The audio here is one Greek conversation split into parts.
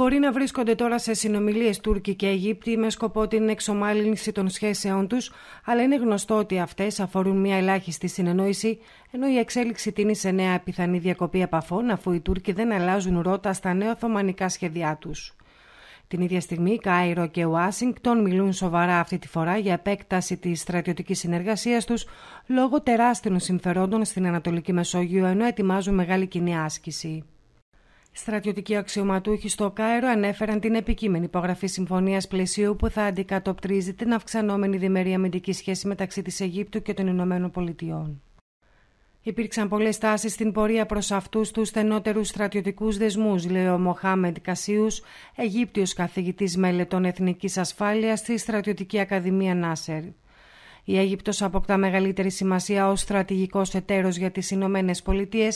μπορεί να βρίσκονται τώρα σε συνομιλίες Τούρκοι και Αιγύπτιοι με σκοπό την εξομάλυνση των σχέσεών τους, αλλά είναι γνωστό ότι αυτές αφορούν μια ελάχιστη συνεννόηση, ενώ η εξέλιξη τίνει σε νέα πιθανή διακοπή επαφών, αφού οι Τούρκοι δεν αλλάζουν ρότα στα νέα Οθωμανικά σχέδιά τους. Την ίδια στιγμή, Κάιρο και Ουάσιγκτον μιλούν σοβαρά αυτή τη φορά για επέκταση της στρατιωτικής συνεργασίας τους λόγω τεράστιων συμφερόντων στην Ανατολική Μεσόγειο, ενώ ετοιμάζουν μεγάλη κοινή άσκηση. Στρατιωτικοί αξιωματούχοι στο Κάιρο ανέφεραν την επικείμενη υπογραφή συμφωνίας πλαισίου που θα αντικατοπτρίζει την αυξανόμενη διμερή αμυντική σχέση μεταξύ της Αιγύπτου και των Ηνωμένων Πολιτειών. Υπήρξαν πολλές τάσει στην πορεία προς αυτούς τους στενότερους στρατιωτικούς δεσμούς, λέει ο Μοχάμεντ Κασίους, Αιγύπτιος καθηγητής μελετών εθνικής ασφάλειας στη Στρατιωτική Ακαδημία Νάσερ. Η Αίγυπτος αποκτά μεγαλύτερη σημασία ως στρατηγικός εταίρος για τις Ηνωμένες Πολιτείες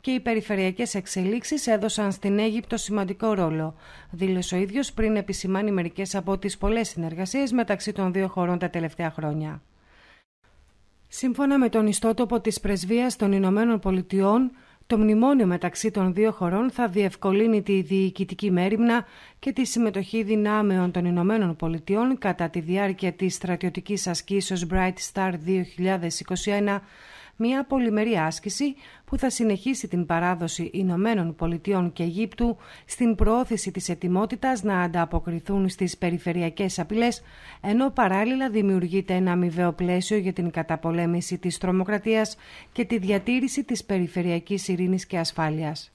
και οι περιφερειακές εξελίξεις έδωσαν στην Αίγυπτο σημαντικό ρόλο, δήλωσε ο ίδιος πριν επισημάνει μερικές από τις πολλές συνεργασίες μεταξύ των δύο χωρών τα τελευταία χρόνια. Σύμφωνα με τον ιστότοπο της Πρεσβείας των Ηνωμένων Πολιτειών, το μνημόνιο μεταξύ των δύο χωρών θα διευκολύνει τη διοικητική μέρημνα και τη συμμετοχή δυνάμεων των Ηνωμένων Πολιτειών κατά τη διάρκεια της στρατιωτικής ασκήσεως Bright Star 2021 μια πολυμερή άσκηση που θα συνεχίσει την παράδοση Ηνωμένων Πολιτειών και Αιγύπτου στην προώθηση της ετοιμότητας να ανταποκριθούν στις περιφερειακές απειλές, ενώ παράλληλα δημιουργείται ένα αμοιβαίο πλαίσιο για την καταπολέμηση της τρομοκρατίας και τη διατήρηση της περιφερειακής ειρήνης και ασφάλειας.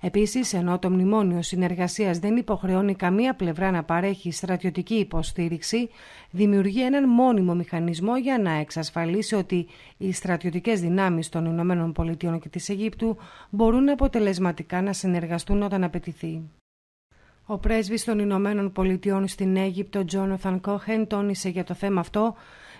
Επίσης, ενώ το Μνημόνιο συνεργασίας δεν υποχρεώνει καμία πλευρά να παρέχει στρατιωτική υποστήριξη, δημιουργεί έναν μόνιμο μηχανισμό για να εξασφαλίσει ότι οι στρατιωτικές δυνάμεις των Ηνωμένων Πολιτειών και της Αιγύπτου μπορούν αποτελεσματικά να συνεργαστούν όταν απαιτηθεί. Ο πρέσβης των Ηνωμένων στην Αίγυπτο, Τζόναθαν Κόχεν, τόνισε για το θέμα αυτό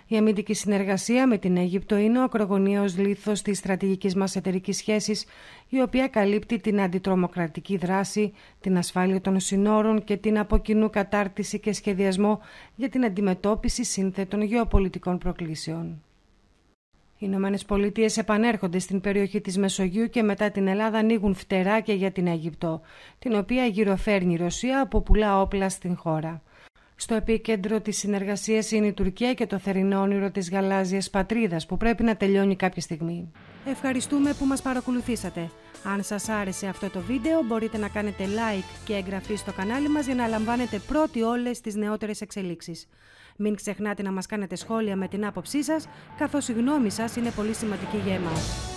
η αμυντική συνεργασία με την Αίγυπτο είναι ο ακρογωνιαίος λίθος της στρατηγικής μας εταιρικής σχέσης, η οποία καλύπτει την αντιτρομοκρατική δράση, την ασφάλεια των συνόρων και την αποκοινού κατάρτιση και σχεδιασμό για την αντιμετώπιση σύνθετων γεωπολιτικών προκλήσεων. Οι Ηνωμένες Πολιτείες επανέρχονται στην περιοχή της Μεσογείου και μετά την Ελλάδα ανοίγουν φτερά και για την Αίγυπτο, την οποία γυροφέρνει η Ρωσία από πουλά όπλα στην χώρα. Στο επίκεντρο της συνεργασίας είναι η Τουρκία και το θερινό όνειρο της γαλάζιας πατρίδας που πρέπει να τελειώνει κάποια στιγμή. Ευχαριστούμε που μας παρακολουθήσατε. Αν σας άρεσε αυτό το βίντεο μπορείτε να κάνετε like και εγγραφή στο κανάλι μας για να λαμβάνετε πρώτοι όλες τις νεότερες εξελίξεις. Μην ξεχνάτε να μας κάνετε σχόλια με την άποψή σας, καθώς η γνώμη είναι πολύ σημαντική για εμάς.